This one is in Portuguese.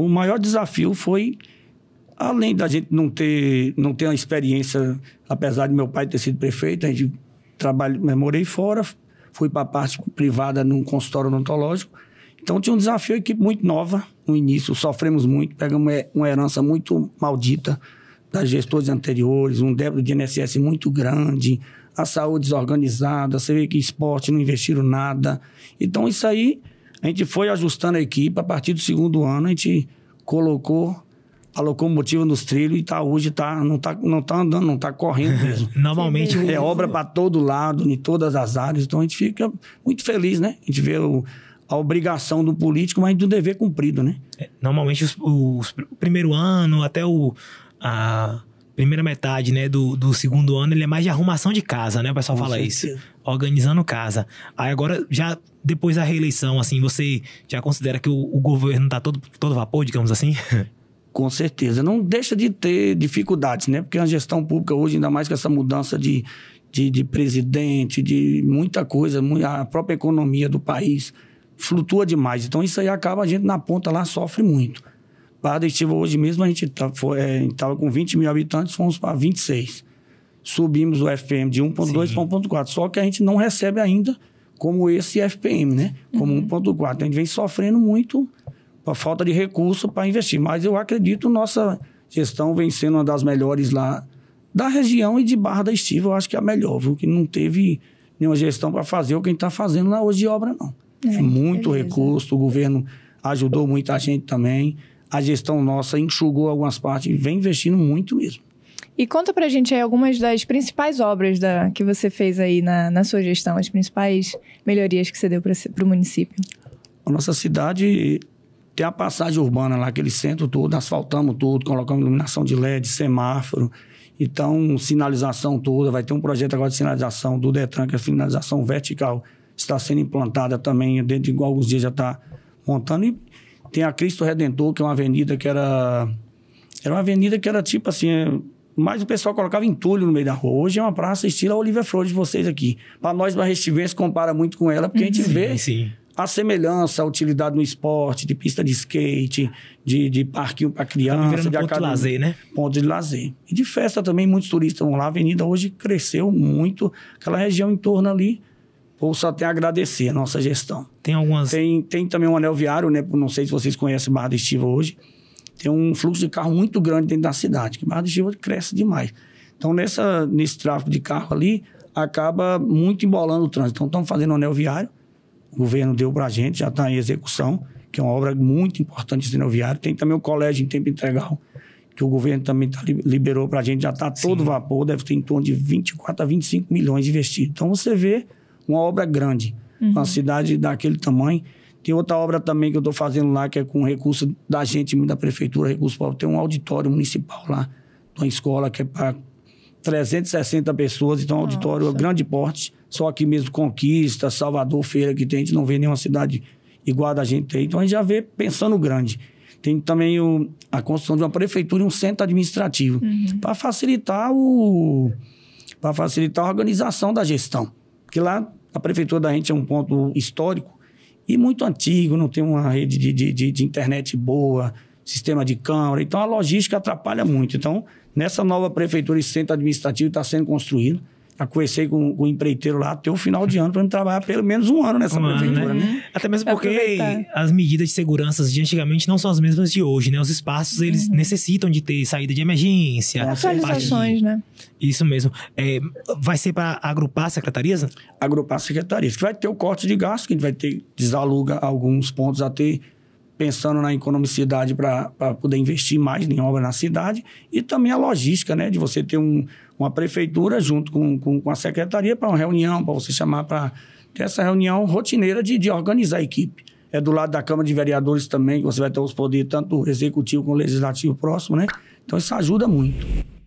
o maior desafio foi, além da gente não ter, não ter uma experiência, apesar de meu pai ter sido prefeito, a gente trabalhou, morei fora, fui para a parte privada num consultório odontológico. Então tinha um desafio, a equipe muito nova no início, sofremos muito, pegamos uma herança muito maldita das gestores anteriores, um débito de INSS muito grande, a saúde desorganizada, você vê que esporte não investiram nada. Então isso aí a gente foi ajustando a equipe. A partir do segundo ano, a gente colocou a locomotiva nos trilhos e tá hoje tá, não, tá, não tá andando, não tá correndo mesmo. Normalmente. É obra para todo lado, em todas as áreas. Então a gente fica muito feliz, né? A gente vê o, a obrigação do político, mas do dever cumprido, né? É, normalmente os, os, o primeiro ano, até o. A primeira metade, né, do, do segundo ano, ele é mais de arrumação de casa, né? O pessoal Com fala certeza. isso. Organizando casa. Aí agora, já depois da reeleição, assim, você já considera que o, o governo tá todo, todo vapor, digamos assim? Com certeza. Não deixa de ter dificuldades, né? Porque a gestão pública hoje, ainda mais com essa mudança de, de, de presidente, de muita coisa, a própria economia do país flutua demais. Então, isso aí acaba a gente na ponta lá sofre muito. Barra da Estiva hoje mesmo a gente tá, estava é, com 20 mil habitantes, fomos para 26. Subimos o FPM de 1.2 para 1.4. Só que a gente não recebe ainda como esse FPM, né? Como uhum. 1.4. A gente vem sofrendo muito por falta de recurso para investir. Mas eu acredito nossa gestão vem sendo uma das melhores lá da região e de Barra da Estiva, eu acho que é a melhor, viu? Que não teve nenhuma gestão para fazer o que a gente está fazendo lá hoje de obra, não. É, muito beleza. recurso, o governo ajudou muita gente também a gestão nossa enxugou algumas partes e vem investindo muito mesmo. E conta pra gente aí algumas das principais obras da, que você fez aí na, na sua gestão, as principais melhorias que você deu para o município. A nossa cidade tem a passagem urbana lá, aquele centro todo, asfaltamos tudo, colocamos iluminação de LED, semáforo, então sinalização toda, vai ter um projeto agora de sinalização do Detran, que é a sinalização vertical, está sendo implantada também, dentro de alguns dias já está montando. E tem a Cristo Redentor, que é uma avenida que era. Era uma avenida que era tipo assim. É, mas o pessoal colocava entulho no meio da rua. Hoje é uma praça estilo a Olivia Flores de vocês aqui. Para nós, barrestivenses, compara muito com ela, porque a gente sim, vê sim. a semelhança, a utilidade no esporte, de pista de skate, de, de parquinho para criança. Tá de ponto de lazer, né? Ponto de lazer. E de festa também, muitos turistas vão lá. A avenida hoje cresceu muito. Aquela região em torno ali Vou só até agradecer a nossa gestão. Tem algumas. Tem, tem também um anel viário, né? Não sei se vocês conhecem Barra do Estiva hoje. Tem um fluxo de carro muito grande dentro da cidade, que Barra do Estiva cresce demais. Então, nessa, nesse tráfego de carro ali, acaba muito embolando o trânsito. Então, estamos fazendo um anel viário. O governo deu para a gente, já está em execução, que é uma obra muito importante esse anel viário. Tem também o colégio em tempo integral, que o governo também tá, liberou para a gente, já está todo Sim. vapor, deve ter em torno de 24 a 25 milhões investidos. Então, você vê uma obra grande. Uhum. Uma cidade daquele tamanho. Tem outra obra também que eu estou fazendo lá, que é com recurso da gente, da prefeitura, recurso para Tem um auditório municipal lá, uma escola que é para 360 pessoas, então é um auditório grande porte. Só aqui mesmo Conquista, Salvador, Feira que tem, a gente não vê nenhuma cidade igual a da gente tem. Então a gente já vê pensando grande. Tem também o, a construção de uma prefeitura e um centro administrativo uhum. para facilitar o para facilitar a organização da gestão. Porque lá a prefeitura da gente é um ponto histórico e muito antigo, não tem uma rede de, de, de, de internet boa, sistema de câmara. Então, a logística atrapalha muito. Então, nessa nova prefeitura, esse centro administrativo está sendo construído conheci com, com o empreiteiro lá até o final de ano para trabalhar pelo menos um ano nessa um prefeitura, ano, né? né? Até mesmo porque as medidas de segurança de antigamente não são as mesmas de hoje, né? Os espaços, eles uhum. necessitam de ter saída de emergência. Atualizações, de... né? Isso mesmo. É, vai ser para agrupar secretarias? Agrupar secretarias. Que vai ter o corte de gasto, que a gente vai ter, desaluga alguns pontos a ter pensando na economicidade para poder investir mais em obra na cidade e também a logística, né? De você ter um, uma prefeitura junto com, com, com a secretaria para uma reunião, para você chamar para ter essa reunião rotineira de, de organizar a equipe. É do lado da Câmara de Vereadores também, que você vai ter os poderes tanto executivo como legislativo próximo, né? Então isso ajuda muito.